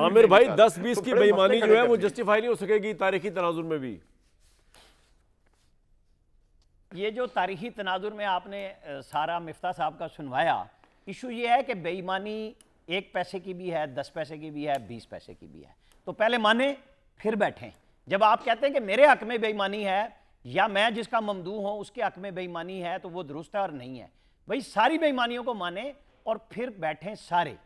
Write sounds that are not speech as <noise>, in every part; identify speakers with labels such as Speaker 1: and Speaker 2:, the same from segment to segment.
Speaker 1: आमिर भाई दस बीस तो की बेईमानी जो है वो जस्टिफाई नहीं हो सकेगी तारीखी तनाजुर में भी
Speaker 2: ये जो तारीखी तनाजुर में आपने सारा मिफ्ता साहब का सुनवाया इशू ये है कि बेईमानी एक पैसे की भी है दस पैसे की भी है बीस पैसे की भी है तो पहले माने फिर बैठें जब आप कहते हैं कि मेरे हक में बेईमानी है या मैं जिसका ममदू हूं उसके हक में बेईमानी है तो वो दुरुस्त है और नहीं है भाई सारी बेईमानियों को माने और फिर बैठें सारे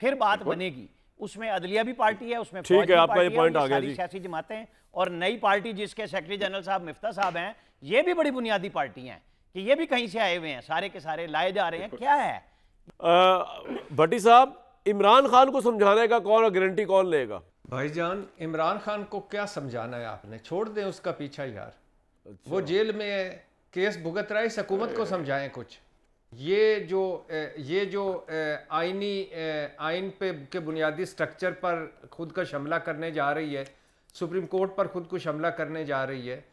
Speaker 2: फिर बात बनेगी उसमें अदलिया भी पार्टी है उसमें ठीक है आपका ये पॉइंट आ गया जी सियासी जमातें और नई पार्टी जिसके सेक्रेटरी जनरल साहब मिफ्ता साहब हैं ये भी बड़ी बुनियादी पार्टी हैं कि ये भी कहीं से आए हुए हैं सारे के सारे लाए जा रहे हैं क्या है
Speaker 3: भट्टी साहब इमरान खान को समझाने का कौन गारंटी कौन लेगा भाईजान इमरान खान को क्या समझाना है आपने छोड़ दें उसका पीछा यार अच्छा। वो जेल में केस भुगत रहा है इस हकूमत को समझाएं कुछ ये जो ये जो आइनी आइन पे के बुनियादी स्ट्रक्चर पर खुदकश हमला करने जा रही है सुप्रीम कोर्ट पर को हमला करने जा रही है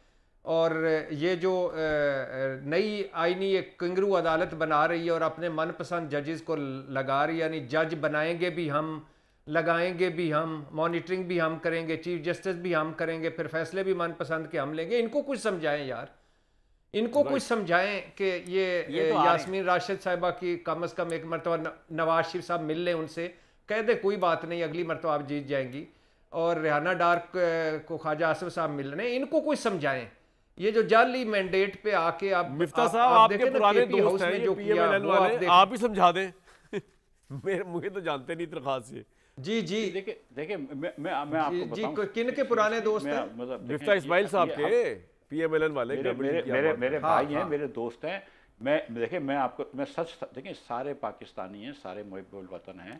Speaker 3: और ये जो नई आइनी एक किंगरू अदालत बना रही है और अपने मनपसंद जजेस को लगा रही है यानी जज बनाएंगे भी हम लगाएंगे भी हम मॉनिटरिंग भी हम करेंगे चीफ जस्टिस भी हम करेंगे फिर फैसले भी मनपसंद के हम लेंगे इनको कुछ समझाएं यार इनको कुछ समझाएं कि ये, ये तो यासमीन राशिद साहिबा की कम अज़ कम एक मरतबा नवाज शरीफ साहब मिल लें उनसे कह दे कोई बात नहीं अगली मरतबा आप जीत जाएंगी और रिहाना डार्क को ख्वाजा आसिफ साहब मिल रहे हैं इनको कुछ समझाएं ये जो जाली मैंडेट पे आके आप मिफ्ता साहब आप, आपके पुराने दोस्त हैं जो किया
Speaker 1: आप ही समझा दें <laughs> मेरे मुझे तो जानते नहीं इतना से जी जी देखिए देखिए मैं मैं आपको जी
Speaker 3: किन के पुराने दोस्त हैं मतलब मिफ्ता इस्माइल साहब के पीएमएलएन वाले मेरे मेरे मेरे, मेरे हाँ, भाई हाँ, हैं
Speaker 4: मेरे दोस्त हैं मैं देखिए मैं आपको मैं सच देखिए सारे पाकिस्तानी हैं सारे मोहबुल वतन हैं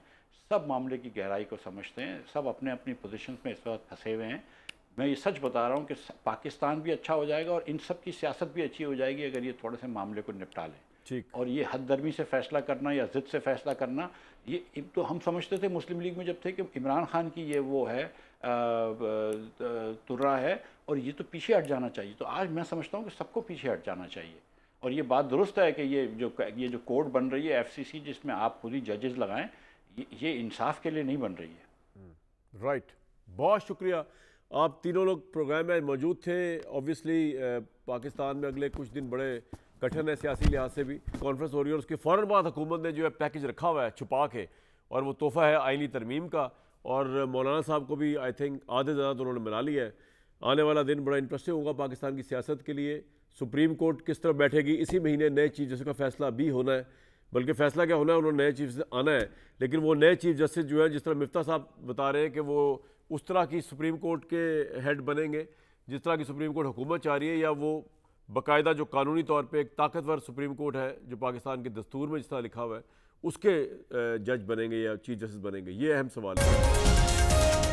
Speaker 4: सब मामले की गहराई को समझते हैं सब अपने अपनी पोजिशन में इस वक्त फंसे हुए हैं मैं ये सच बता रहा हूँ कि पाकिस्तान भी अच्छा हो जाएगा और इन सब की सियासत भी अच्छी हो जाएगी अगर ये थोड़े से मामले को निपटा लें ठीक और ये हद दर्मी से फैसला करना या ज़िद से फैसला करना ये तो हम समझते थे मुस्लिम लीग में जब थे कि इमरान खान की ये वो है तुर्रा है और ये तो पीछे हट जाना चाहिए तो आज मैं समझता हूँ कि सबको पीछे हट जाना चाहिए और ये बात दुरुस्त है कि ये जो ये जो कोर्ट बन रही है एफसीसी जिसमें आप खुद ही जजेस लगाएं ये, ये इंसाफ के लिए नहीं बन रही
Speaker 1: है राइट हम्म, right. बहुत शुक्रिया आप तीनों लोग प्रोग्राम में मौजूद थे ऑब्वियसली पाकिस्तान में अगले कुछ दिन बड़े कठिन है सियासी लिहाज से भी कॉन्फ्रेंस हो रही है और उसके फ़ौर बाद हुकूमत ने जो है पैकेज रखा हुआ है छुपा के और वो तोहफ़ा है आइनी तरमीम का और मौलाना साहब को भी आई थिंक आधे ज़्यादा तो उन्होंने मना लिया है आने वाला दिन बड़ा इंटरेस्टिंग होगा पाकिस्तान की सियासत के लिए सुप्रीम कोर्ट किस तरफ बैठेगी इसी महीने नए चीफ जस्टिस का फैसला भी होना है बल्कि फैसला क्या होना है उन्होंने नए चीफ आना है लेकिन वो नए चीफ जस्टिस जो है जिस तरह मिफ्ता साहब बता रहे हैं कि वो उस तरह की सुप्रीम कोर्ट के हेड बनेंगे जिस तरह की सुप्रीम कोर्ट हुकूमत चाह रही है या वो बाकायदा जो कानूनी तौर पे एक ताकतवर सुप्रीम कोर्ट है जो पाकिस्तान के दस्तूर में जिस तरह लिखा हुआ है उसके जज बनेंगे या चीफ जस्टिस बनेंगे ये अहम सवाल है